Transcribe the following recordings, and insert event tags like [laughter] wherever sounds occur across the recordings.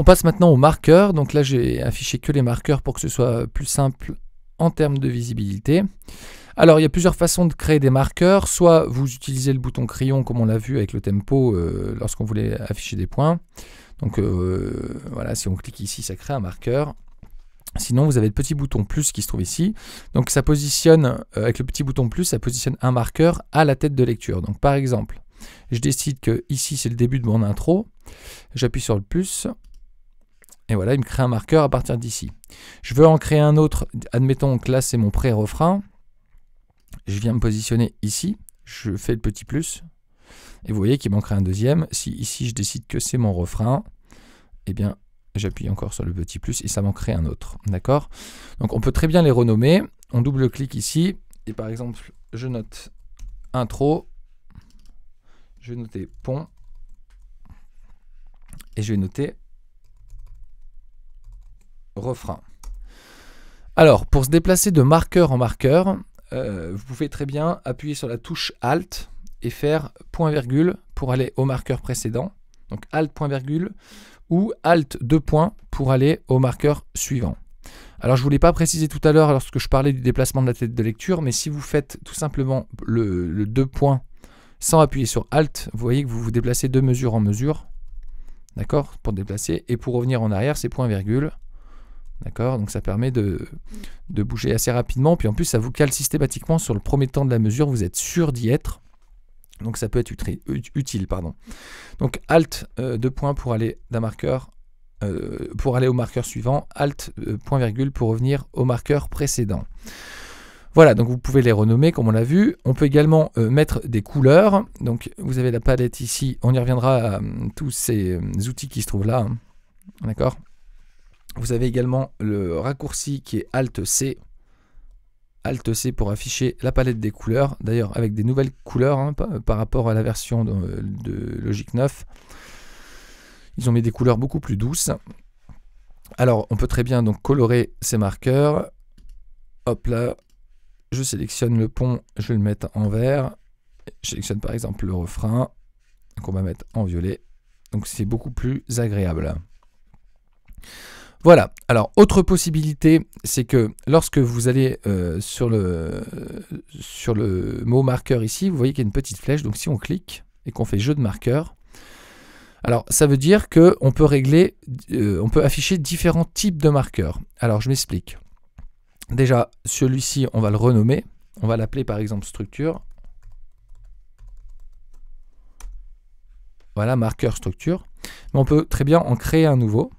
On passe maintenant aux marqueurs. Donc là, j'ai affiché que les marqueurs pour que ce soit plus simple en termes de visibilité. Alors, il y a plusieurs façons de créer des marqueurs. Soit vous utilisez le bouton crayon, comme on l'a vu avec le tempo, euh, lorsqu'on voulait afficher des points. Donc euh, voilà, si on clique ici, ça crée un marqueur. Sinon, vous avez le petit bouton plus qui se trouve ici. Donc ça positionne, euh, avec le petit bouton plus, ça positionne un marqueur à la tête de lecture. Donc par exemple, je décide que ici, c'est le début de mon intro. J'appuie sur le plus. Et voilà, il me crée un marqueur à partir d'ici. Je veux en créer un autre. Admettons que là, c'est mon pré-refrain. Je viens me positionner ici. Je fais le petit plus. Et vous voyez qu'il m'en crée un deuxième. Si ici, je décide que c'est mon refrain, eh bien, j'appuie encore sur le petit plus et ça m'en crée un autre. D'accord Donc, on peut très bien les renommer. On double-clique ici. Et par exemple, je note intro. Je vais noter pont. Et je vais noter refrain. Alors, pour se déplacer de marqueur en marqueur, euh, vous pouvez très bien appuyer sur la touche Alt et faire point-virgule pour aller au marqueur précédent. Donc Alt point-virgule ou Alt deux points pour aller au marqueur suivant. Alors je ne voulais pas préciser tout à l'heure lorsque je parlais du déplacement de la tête de lecture, mais si vous faites tout simplement le, le deux points sans appuyer sur Alt, vous voyez que vous vous déplacez de mesure en mesure, d'accord, pour déplacer, et pour revenir en arrière, c'est point-virgule. D'accord Donc ça permet de, bouger assez rapidement. Puis en plus, ça vous cale systématiquement sur le premier temps de la mesure. Vous êtes sûr d'y être. Donc ça peut être utile. Pardon. Donc Alt, de euh, deux points pour aller d'un marqueur. Euh, pour aller au marqueur suivant, Alt, euh, point virgule pour revenir au marqueur précédent. Voilà, donc vous pouvez les renommer comme on l'a vu. On peut également mettre des couleurs. Donc vous avez la palette ici, on y reviendra à tous ces outils qui se trouvent là. Hein. D'accord vous avez également le raccourci qui est Alt C. Alt C pour afficher la palette des couleurs. D'ailleurs, avec des nouvelles couleurs hein, par rapport à la version de, Logic 9. Ils ont mis des couleurs beaucoup plus douces. Alors, on peut très bien donc colorer ces marqueurs. Hop là, je sélectionne le pont, je vais le mettre en vert. Je sélectionne par exemple le refrain qu'on va mettre en violet. Donc c'est beaucoup plus agréable. Voilà. Alors, autre possibilité, c'est que lorsque vous allez euh, sur, le, sur le mot marqueur ici, vous voyez qu'il y a une petite flèche. Donc, si on clique et qu'on fait jeu de marqueur, alors ça veut dire qu'on peut régler, euh, on peut afficher différents types de marqueurs. Alors, je m'explique. Déjà, celui-ci, on va le renommer. On va l'appeler par exemple structure. Voilà, marqueur structure. Mais on peut très bien en créer un nouveau.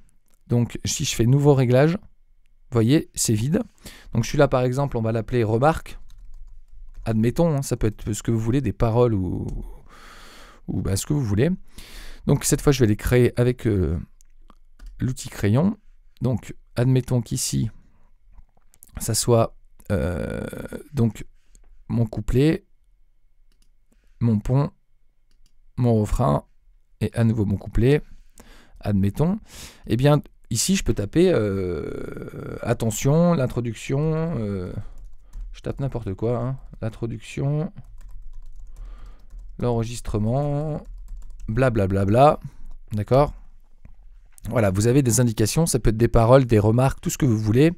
Donc si je fais nouveau réglage, vous voyez, c'est vide. Donc celui-là, par exemple, on va l'appeler remarque. Admettons, hein, ça peut être ce que vous voulez, des paroles ou, ou bah, ce que vous voulez. Donc cette fois, je vais les créer avec euh, l'outil crayon. Donc admettons qu'ici, ça soit euh, donc mon couplet, mon pont, mon refrain et à nouveau mon couplet, admettons, eh bien Ici, je peux taper euh, attention, l'introduction. Euh, je tape n'importe quoi. Hein. l'introduction, l'enregistrement, blablabla. D'accord Voilà, vous avez des indications. Ça peut être des paroles, des remarques, tout ce que vous voulez.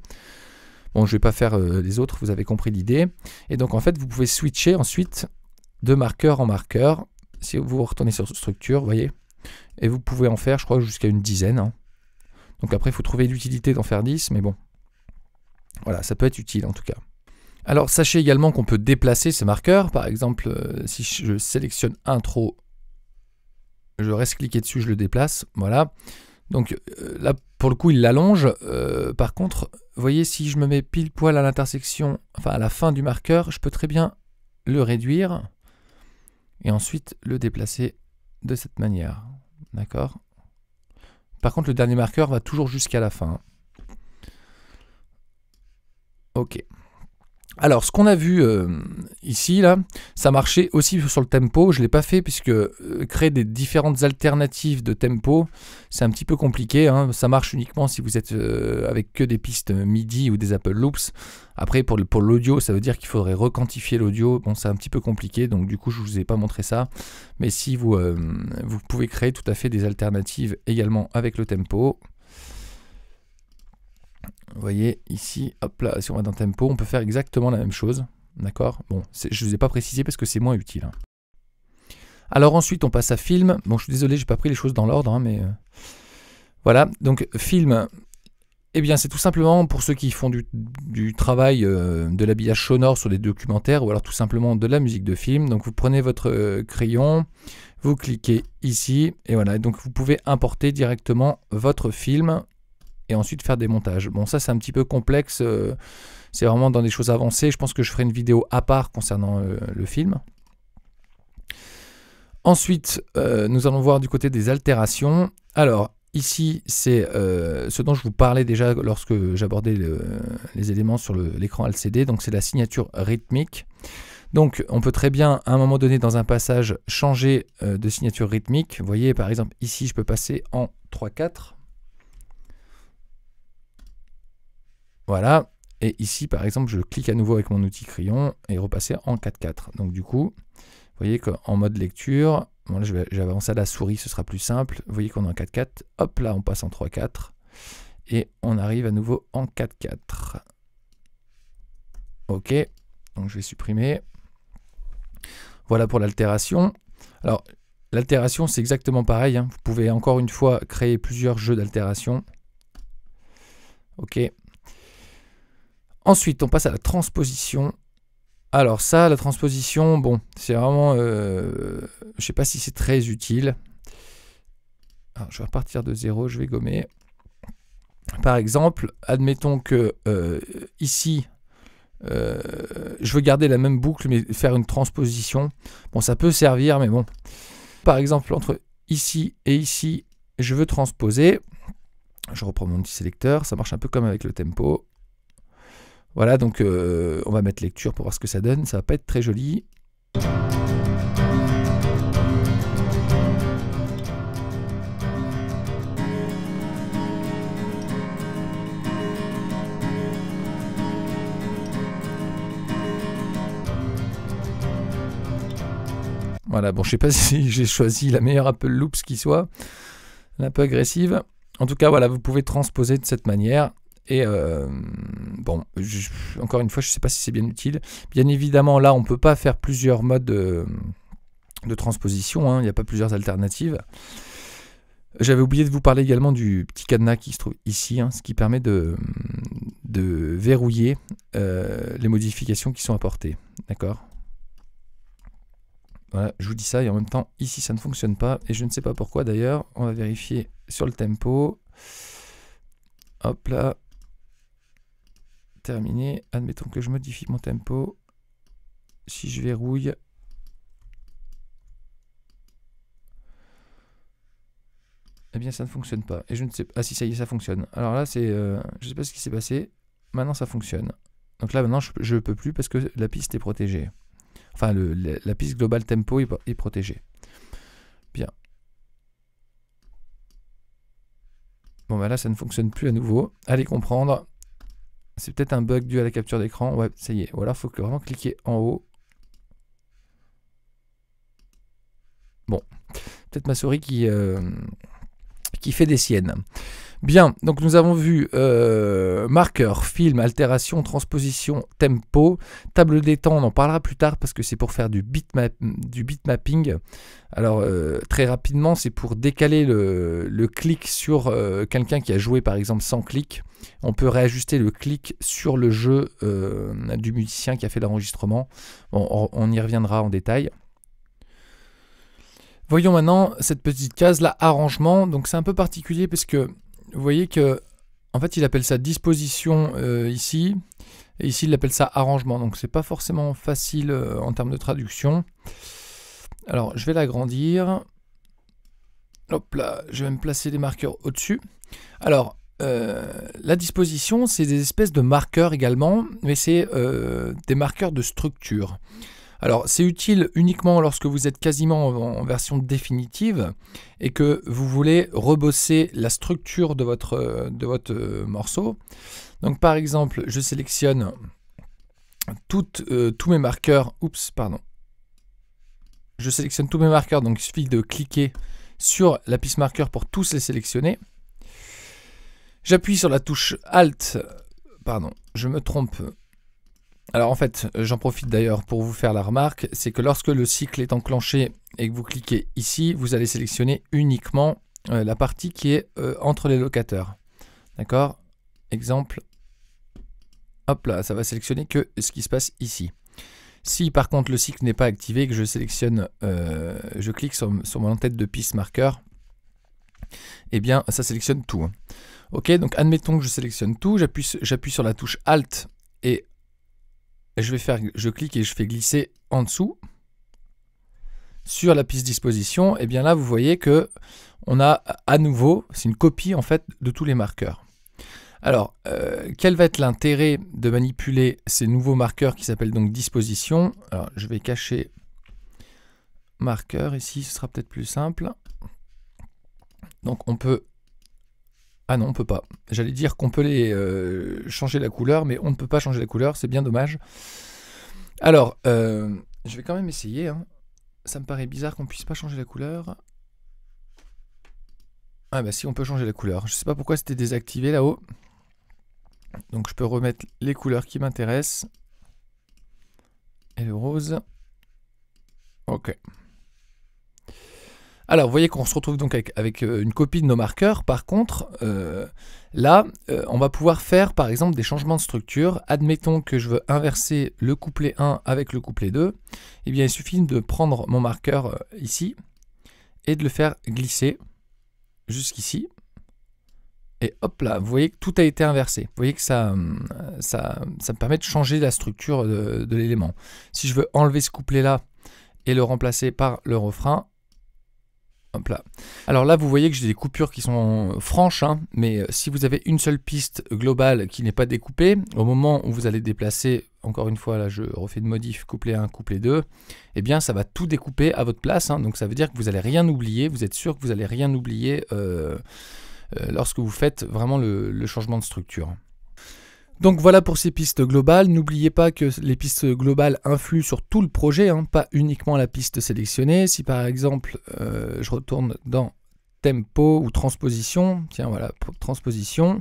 Bon, je ne vais pas faire euh, les autres, vous avez compris l'idée. Et donc, en fait, vous pouvez switcher ensuite de marqueur en marqueur. Si vous retournez sur structure, vous voyez. Et vous pouvez en faire, je crois, jusqu'à une dizaine. Hein. Donc après, il faut trouver l'utilité d'en faire 10, mais bon. Voilà, ça peut être utile en tout cas. Alors sachez également qu'on peut déplacer ce marqueur. Par exemple, euh, si je sélectionne intro, je reste cliqué dessus, je le déplace. Voilà. Donc euh, là, pour le coup, il l'allonge. Euh, par contre, vous voyez, si je me mets pile poil à l'intersection, enfin à la fin du marqueur, je peux très bien le réduire et ensuite le déplacer de cette manière. D'accord par contre, le dernier marqueur va toujours jusqu'à la fin. Ok. Alors, ce qu'on a vu euh, ici, là, ça marchait aussi sur le tempo. Je ne l'ai pas fait puisque euh, créer des différentes alternatives de tempo, c'est un petit peu compliqué. Hein. Ça marche uniquement si vous êtes euh, avec que des pistes MIDI ou des Apple Loops. Après, pour l'audio, ça veut dire qu'il faudrait requantifier l'audio. Bon, c'est un petit peu compliqué, donc du coup, je ne vous ai pas montré ça. Mais si vous, vous pouvez créer tout à fait des alternatives également avec le tempo, vous voyez ici, hop là, si on va dans tempo, on peut faire exactement la même chose. D'accord Bon, je ne vous ai pas précisé parce que c'est moins utile. Hein. Alors ensuite, on passe à film. Bon, je suis désolé, j'ai pas pris les choses dans l'ordre, hein, mais euh, voilà. Donc film. Eh bien, c'est tout simplement pour ceux qui font du, travail euh, de l'habillage sonore sur des documentaires ou alors tout simplement de la musique de film. Donc, vous prenez votre euh, crayon, vous cliquez ici et voilà. Donc, vous pouvez importer directement votre film ensuite faire des montages. Bon, ça, c'est un petit peu complexe. Euh, c'est vraiment dans des choses avancées. Je pense que je ferai une vidéo à part concernant euh, le film. Ensuite, euh, nous allons voir du côté des altérations. Alors, ici, c'est ce dont je vous parlais déjà lorsque j'abordais les éléments sur l'écran LCD. Donc, c'est la signature rythmique. Donc, on peut très bien, à un moment donné, dans un passage, changer de signature rythmique. Vous voyez, par exemple, ici, je peux passer en 3-4. Voilà. Et ici, par exemple, je clique à nouveau avec mon outil crayon et repasser en 4-4. Donc du coup, vous voyez qu'en mode lecture, je vais, j'avance à la souris, ce sera plus simple. Vous voyez qu'on est en 4-4. Hop là, on passe en 3-4. Et on arrive à nouveau en 4-4. OK. Donc je vais supprimer. Voilà pour l'altération. Alors, l'altération, c'est exactement pareil. Hein. Vous pouvez encore une fois créer plusieurs jeux d'altération. OK. Ensuite, on passe à la transposition. Alors ça, la transposition, bon, c'est vraiment... je euh, je sais pas si c'est très utile. je vais repartir de zéro, je vais gommer. Par exemple, admettons que euh, ici, euh, je veux garder la même boucle, mais faire une transposition. Bon, ça peut servir, mais bon. Par exemple, entre ici et ici, je veux transposer. Je reprends mon petit sélecteur, ça marche un peu comme avec le tempo. Voilà, donc euh, on va mettre lecture pour voir ce que ça donne. Ça va pas être très joli. Voilà, bon, je sais pas [laughs] si j'ai choisi la meilleure Apple Loops qui soit, un peu agressive. En tout cas, voilà, vous pouvez transposer de cette manière. Et euh, bon, encore une fois, je ne sais pas si c'est bien utile. Bien évidemment, là, on ne peut pas faire plusieurs modes de, transposition, hein. il n'y a pas plusieurs alternatives. J'avais oublié de vous parler également du petit cadenas qui se trouve ici, hein, ce qui permet de, verrouiller euh, les modifications qui sont apportées. D'accord Voilà, je vous dis ça et en même temps, ici ça ne fonctionne pas et je ne sais pas pourquoi d'ailleurs. On va vérifier sur le tempo. Hop là terminé. Admettons que je modifie mon tempo. Si je verrouille, eh bien ça ne fonctionne pas. Et je ne sais pas. Ah si ça y est, ça fonctionne. Alors là, c'est, euh, je ne sais pas ce qui s'est passé. Maintenant, ça fonctionne. Donc là, maintenant, je ne peux plus parce que la piste est protégée. Enfin, la, piste globale tempo est, est protégée. Bien. Bon, bah là, ça ne fonctionne plus à nouveau. Allez comprendre c'est peut-être un bug dû à la capture d'écran. Ouais, ça y est. Ou il faut que vraiment cliquer en haut. Bon, peut-être ma souris qui, euh, qui fait des siennes. Bien, donc nous avons vu euh, marqueur, film, altération, transposition, tempo, table des temps, on en parlera plus tard parce que c'est pour faire du, bitmap, du bitmapping. Alors euh, très rapidement, c'est pour décaler le, clic sur euh, quelqu'un qui a joué par exemple sans clic. On peut réajuster le clic sur le jeu du musicien qui a fait l'enregistrement. on y reviendra en détail. Voyons maintenant cette petite case là, arrangement. Donc c'est un peu particulier parce que vous voyez que, en fait, il appelle ça disposition euh, ici, et ici, il appelle ça arrangement. Donc, c'est pas forcément facile euh, en termes de traduction. Alors, je vais l'agrandir. Hop là, je vais me placer des marqueurs au-dessus. Alors, euh, la disposition, c'est des espèces de marqueurs également, mais c'est des marqueurs de structure. Alors c'est utile uniquement lorsque vous êtes quasiment en, version définitive et que vous voulez rebosser la structure de votre, de votre euh, morceau. Donc par exemple, je sélectionne euh, tous mes marqueurs. Oups, pardon. Je sélectionne tous mes marqueurs, donc il suffit de cliquer sur la piste marqueur pour tous les sélectionner. J'appuie sur la touche Alt, pardon, je me trompe, alors en fait, j'en profite d'ailleurs pour vous faire la remarque, c'est que lorsque le cycle est enclenché et que vous cliquez ici, vous allez sélectionner uniquement euh, la partie qui est euh, entre les locateurs. D'accord Exemple. Hop là, ça va sélectionner que ce qui se passe ici. Si par contre le cycle n'est pas activé et que je sélectionne, euh, je clique sur, mon tête de piste marqueur, eh bien ça sélectionne tout. Hein. Ok, donc admettons que je sélectionne tout, j'appuie sur la touche Alt et je vais faire, je clique et je fais glisser en dessous sur la piste disposition. Et eh bien là, vous voyez que on a à nouveau, c'est une copie en fait de tous les marqueurs. Alors, euh, quel va être l'intérêt de manipuler ces nouveaux marqueurs qui s'appellent donc disposition Alors, je vais cacher marqueur ici, ce sera peut-être plus simple. Donc, on peut ah non, on peut pas. J'allais dire qu'on peut les euh, changer la couleur, mais on ne peut pas changer la couleur, c'est bien dommage. Alors, euh, je vais quand même essayer. Hein. Ça me paraît bizarre qu'on puisse pas changer la couleur. Ah bah si, on peut changer la couleur. Je sais pas pourquoi c'était désactivé là-haut. Donc je peux remettre les couleurs qui m'intéressent. Et le rose. Ok. Alors, vous voyez qu'on se retrouve donc avec, euh, une copie de nos marqueurs. Par contre, euh, là, euh, on va pouvoir faire, par exemple, des changements de structure. Admettons que je veux inverser le couplet 1 avec le couplet 2. Eh bien, il suffit de prendre mon marqueur ici et de le faire glisser jusqu'ici. Et hop là, vous voyez que tout a été inversé. Vous voyez que ça, ça, me permet de changer la structure de l'élément. Si je veux enlever ce couplet-là et le remplacer par le refrain, alors là, vous voyez que j'ai des coupures qui sont franches, hein, mais euh, si vous avez une seule piste globale qui n'est pas découpée, au moment où vous allez déplacer, encore une fois, là je refais de modif, couplet 1, couplet 2, eh bien ça va tout découper à votre place, hein. donc ça veut dire que vous n'allez rien oublier, vous êtes sûr que vous n'allez rien oublier euh, euh, lorsque vous faites vraiment le changement de structure. Donc voilà pour ces pistes globales. N'oubliez pas que les pistes globales influent sur tout le projet, hein, pas uniquement la piste sélectionnée. Si par exemple euh, je retourne dans tempo ou transposition, tiens voilà, transposition,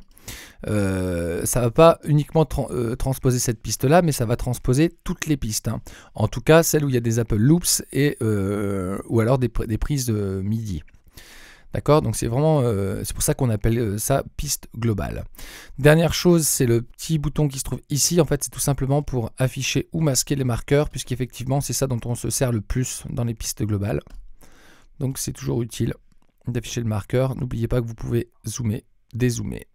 euh, ça va pas uniquement euh, transposer cette piste là, mais ça va transposer toutes les pistes. Hein. En tout cas, celles où il y a des Apple Loops et, ou alors des, prises des prises MIDI. D'accord Donc c'est vraiment, euh, c'est pour ça qu'on appelle euh, ça piste globale. Dernière chose, c'est le petit bouton qui se trouve ici. En fait, c'est tout simplement pour afficher ou masquer les marqueurs, puisqu'effectivement, c'est ça dont on se sert le plus dans les pistes globales. Donc c'est toujours utile d'afficher le marqueur. N'oubliez pas que vous pouvez zoomer, dézoomer